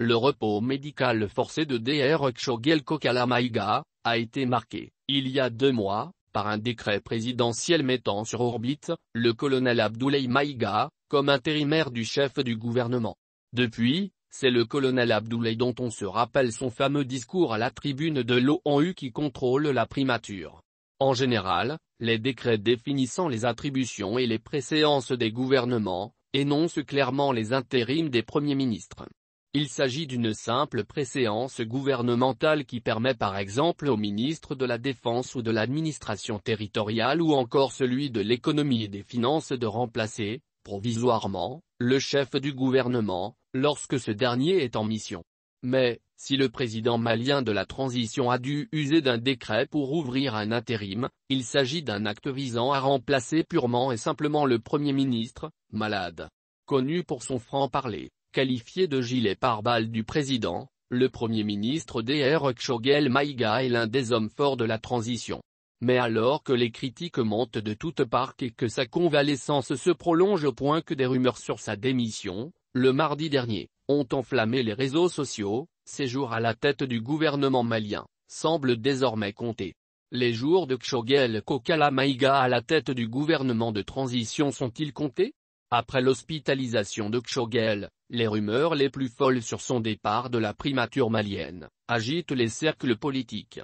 Le repos médical forcé de Dr Kokala Maïga, a été marqué, il y a deux mois, par un décret présidentiel mettant sur orbite, le colonel Abdoulaye Maïga, comme intérimaire du chef du gouvernement. Depuis, c'est le colonel Abdoulaye dont on se rappelle son fameux discours à la tribune de l'ONU qui contrôle la primature. En général, les décrets définissant les attributions et les préséances des gouvernements, énoncent clairement les intérimes des premiers ministres. Il s'agit d'une simple préséance gouvernementale qui permet par exemple au ministre de la Défense ou de l'administration territoriale ou encore celui de l'économie et des finances de remplacer, provisoirement, le chef du gouvernement, lorsque ce dernier est en mission. Mais, si le président malien de la transition a dû user d'un décret pour ouvrir un intérim, il s'agit d'un acte visant à remplacer purement et simplement le Premier ministre, malade. Connu pour son franc-parler, Qualifié de gilet pare-balles du président, le premier ministre Dr Kshogel Maïga est l'un des hommes forts de la transition. Mais alors que les critiques montent de toutes parts et que sa convalescence se prolonge au point que des rumeurs sur sa démission, le mardi dernier, ont enflammé les réseaux sociaux, ses jours à la tête du gouvernement malien, semblent désormais compter. Les jours de Kshogel Kokala Maïga à la tête du gouvernement de transition sont-ils comptés Après l'hospitalisation de Kshogel, les rumeurs les plus folles sur son départ de la primature malienne, agitent les cercles politiques.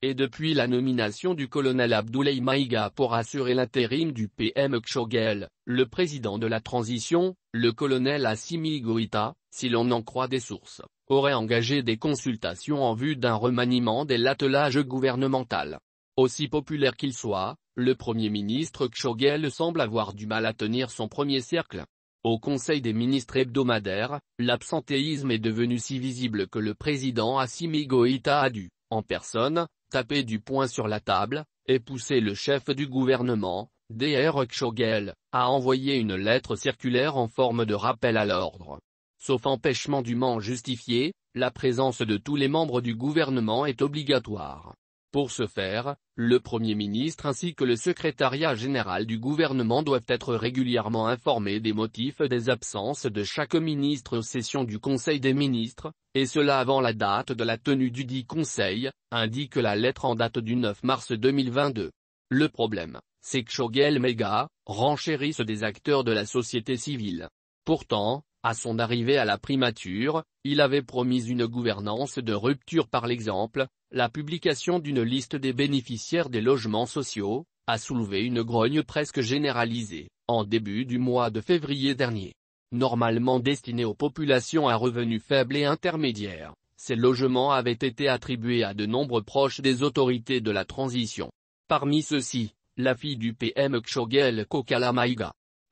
Et depuis la nomination du colonel Abdoulaye Maïga pour assurer l'intérim du PM Kshogel, le président de la transition, le colonel Assimi Goïta, si l'on en croit des sources, aurait engagé des consultations en vue d'un remaniement de l'attelage gouvernemental. Aussi populaire qu'il soit, le premier ministre Kshogel semble avoir du mal à tenir son premier cercle. Au Conseil des ministres hebdomadaires, l'absentéisme est devenu si visible que le président Asimi Goïta a dû, en personne, taper du poing sur la table, et pousser le chef du gouvernement, Dr Kshogel, à envoyer une lettre circulaire en forme de rappel à l'ordre. Sauf empêchement dûment justifié, la présence de tous les membres du gouvernement est obligatoire. Pour ce faire, le Premier ministre ainsi que le secrétariat général du gouvernement doivent être régulièrement informés des motifs des absences de chaque ministre aux sessions du Conseil des ministres, et cela avant la date de la tenue du dit Conseil, indique la lettre en date du 9 mars 2022. Le problème, c'est que Shogel Mega, renchérissent des acteurs de la société civile. Pourtant, à son arrivée à la primature, il avait promis une gouvernance de rupture par l'exemple, la publication d'une liste des bénéficiaires des logements sociaux, a soulevé une grogne presque généralisée, en début du mois de février dernier. Normalement destinés aux populations à revenus faibles et intermédiaires, ces logements avaient été attribués à de nombreux proches des autorités de la transition. Parmi ceux-ci, la fille du PM Kshogel Kokala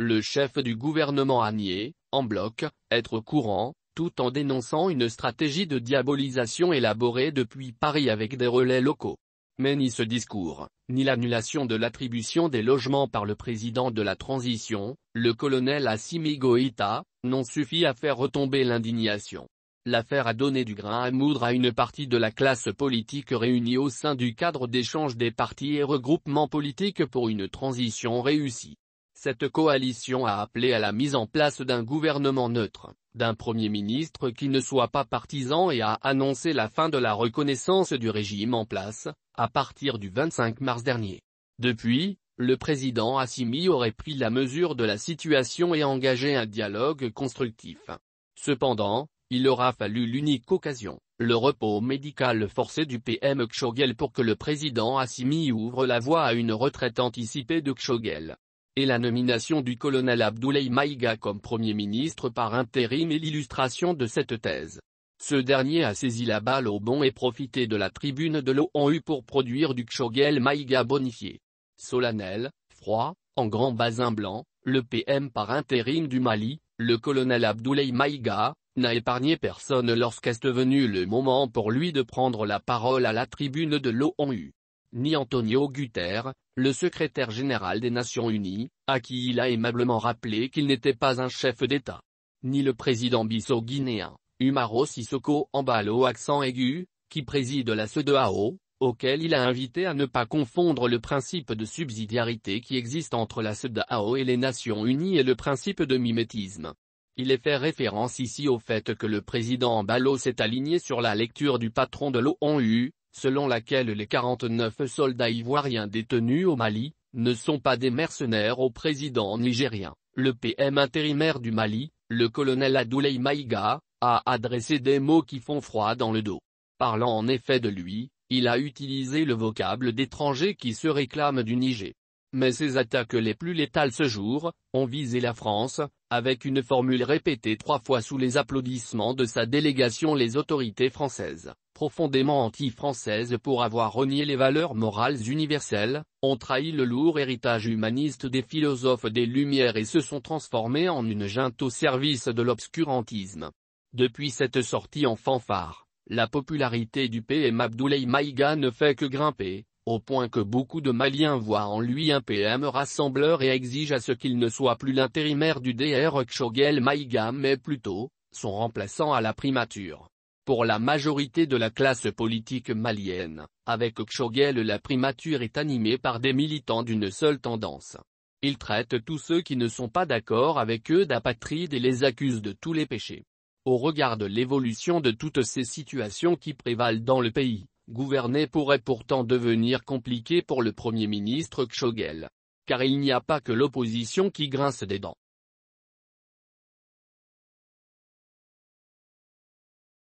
Le chef du gouvernement a en bloc, être courant, tout en dénonçant une stratégie de diabolisation élaborée depuis Paris avec des relais locaux. Mais ni ce discours, ni l'annulation de l'attribution des logements par le président de la transition, le colonel Assimi Goïta, n'ont suffi à faire retomber l'indignation. L'affaire a donné du grain à moudre à une partie de la classe politique réunie au sein du cadre d'échange des partis et regroupements politiques pour une transition réussie. Cette coalition a appelé à la mise en place d'un gouvernement neutre, d'un Premier ministre qui ne soit pas partisan et a annoncé la fin de la reconnaissance du régime en place, à partir du 25 mars dernier. Depuis, le président Assimi aurait pris la mesure de la situation et engagé un dialogue constructif. Cependant, il aura fallu l'unique occasion, le repos médical forcé du PM Kshogel pour que le président Assimi ouvre la voie à une retraite anticipée de Kshogel et la nomination du colonel Abdoulaye Maïga comme Premier ministre par intérim est l'illustration de cette thèse. Ce dernier a saisi la balle au bon et profité de la tribune de l'ONU pour produire du Kshogel Maïga bonifié. Solennel, froid, en grand basin blanc, le PM par intérim du Mali, le colonel Abdoulaye Maïga, n'a épargné personne lorsqu'est venu le moment pour lui de prendre la parole à la tribune de l'ONU. Ni Antonio Guterres, le secrétaire général des Nations Unies, à qui il a aimablement rappelé qu'il n'était pas un chef d'État. Ni le président bissau-guinéen, Umaro Sissoko Ambalo accent aigu, qui préside la CEDEAO, auquel il a invité à ne pas confondre le principe de subsidiarité qui existe entre la CEDEAO et les Nations Unies et le principe de mimétisme. Il est fait référence ici au fait que le président Ambalo s'est aligné sur la lecture du patron de l'ONU, selon laquelle les 49 soldats ivoiriens détenus au Mali, ne sont pas des mercenaires au président nigérien. Le PM intérimaire du Mali, le colonel Adoulaye Maïga, a adressé des mots qui font froid dans le dos. Parlant en effet de lui, il a utilisé le vocable d'étrangers qui se réclament du Niger. Mais ses attaques les plus létales ce jour, ont visé la France, avec une formule répétée trois fois sous les applaudissements de sa délégation les autorités françaises profondément anti française pour avoir renié les valeurs morales universelles, ont trahi le lourd héritage humaniste des philosophes des Lumières et se sont transformés en une junte au service de l'obscurantisme. Depuis cette sortie en fanfare, la popularité du PM Abdoulaye Maïga ne fait que grimper, au point que beaucoup de Maliens voient en lui un PM rassembleur et exigent à ce qu'il ne soit plus l'intérimaire du DR Kshogel Maïga mais plutôt, son remplaçant à la primature pour la majorité de la classe politique malienne, avec Kshogel la primature est animée par des militants d'une seule tendance. Ils traitent tous ceux qui ne sont pas d'accord avec eux d'apatrides et les accusent de tous les péchés. Au regard de l'évolution de toutes ces situations qui prévalent dans le pays, gouverner pourrait pourtant devenir compliqué pour le Premier ministre Kshogel. Car il n'y a pas que l'opposition qui grince des dents.